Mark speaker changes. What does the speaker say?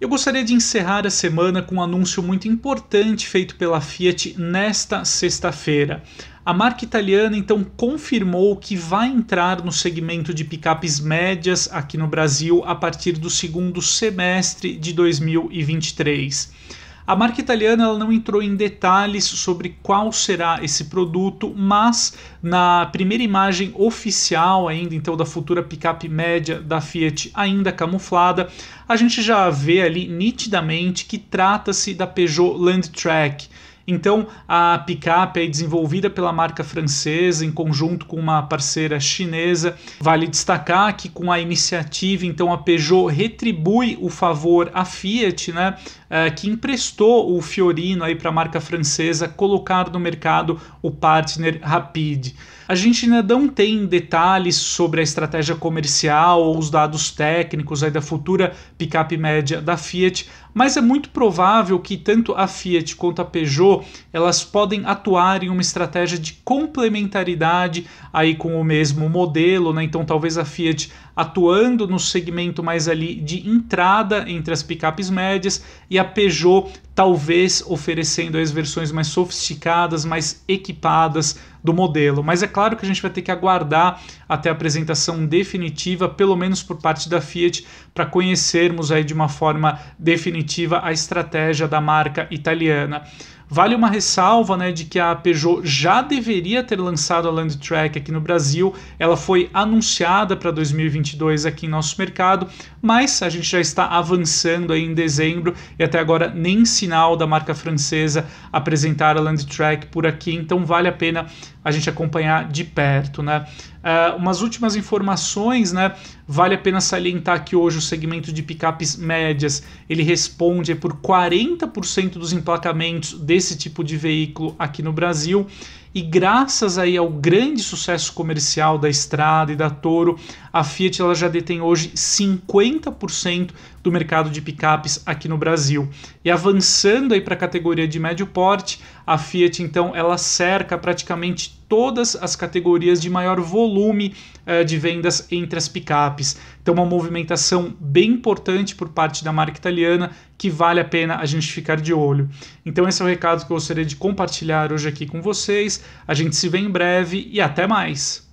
Speaker 1: Eu gostaria de encerrar a semana com um anúncio muito importante feito pela Fiat nesta sexta-feira. A marca italiana então confirmou que vai entrar no segmento de picapes médias aqui no Brasil a partir do segundo semestre de 2023. A marca italiana ela não entrou em detalhes sobre qual será esse produto, mas na primeira imagem oficial ainda, então da futura picape média da Fiat ainda camuflada, a gente já vê ali nitidamente que trata-se da Peugeot Landtrack. Então, a picape desenvolvida pela marca francesa em conjunto com uma parceira chinesa, vale destacar que com a iniciativa, então a Peugeot retribui o favor à Fiat, né, eh, que emprestou o Fiorino aí para a marca francesa colocar no mercado o partner Rapid. A gente ainda não tem detalhes sobre a estratégia comercial ou os dados técnicos aí da futura picape média da Fiat, mas é muito provável que tanto a Fiat quanto a Peugeot elas podem atuar em uma estratégia de complementaridade aí com o mesmo modelo, né? Então talvez a Fiat atuando no segmento mais ali de entrada entre as picapes médias e a Peugeot talvez oferecendo as versões mais sofisticadas, mais equipadas do modelo. Mas é claro que a gente vai ter que aguardar até a apresentação definitiva, pelo menos por parte da Fiat, para conhecermos aí de uma forma definitiva a estratégia da marca italiana. Vale uma ressalva né, de que a Peugeot já deveria ter lançado a Landtrack aqui no Brasil, ela foi anunciada para 2022 aqui em nosso mercado, mas a gente já está avançando aí em dezembro e até agora nem se sinal da marca francesa apresentar a Landtrack por aqui, então vale a pena a gente acompanhar de perto, né? Uh, umas últimas informações, né? Vale a pena salientar que hoje o segmento de picapes médias ele responde por 40% dos emplacamentos desse tipo de veículo aqui no Brasil. E graças aí ao grande sucesso comercial da Estrada e da Toro, a Fiat ela já detém hoje 50% do mercado de picapes aqui no Brasil. E avançando aí para a categoria de médio porte, a Fiat então ela cerca praticamente todas as categorias de maior volume uh, de vendas entre as picapes. Então, uma movimentação bem importante por parte da marca italiana que vale a pena a gente ficar de olho. Então, esse é o recado que eu gostaria de compartilhar hoje aqui com vocês. A gente se vê em breve e até mais!